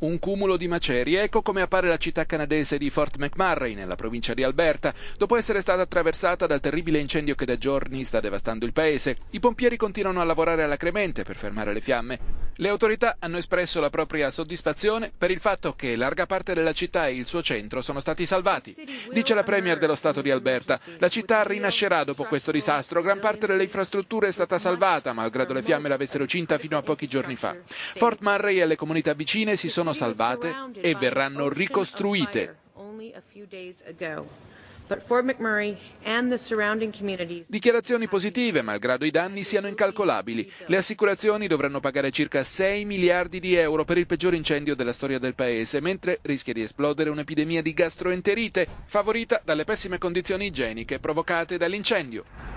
un cumulo di macerie. Ecco come appare la città canadese di Fort McMurray, nella provincia di Alberta, dopo essere stata attraversata dal terribile incendio che da giorni sta devastando il paese. I pompieri continuano a lavorare alla cremente per fermare le fiamme. Le autorità hanno espresso la propria soddisfazione per il fatto che larga parte della città e il suo centro sono stati salvati. Dice la Premier dello Stato di Alberta, la città rinascerà dopo questo disastro, gran parte delle infrastrutture è stata salvata, malgrado le fiamme l'avessero cinta fino a pochi giorni fa. Fort Murray e le comunità vicine si sono salvate e verranno ricostruite. Dichiarazioni positive, malgrado i danni siano incalcolabili. Le assicurazioni dovranno pagare circa 6 miliardi di euro per il peggior incendio della storia del paese, mentre rischia di esplodere un'epidemia di gastroenterite, favorita dalle pessime condizioni igieniche provocate dall'incendio.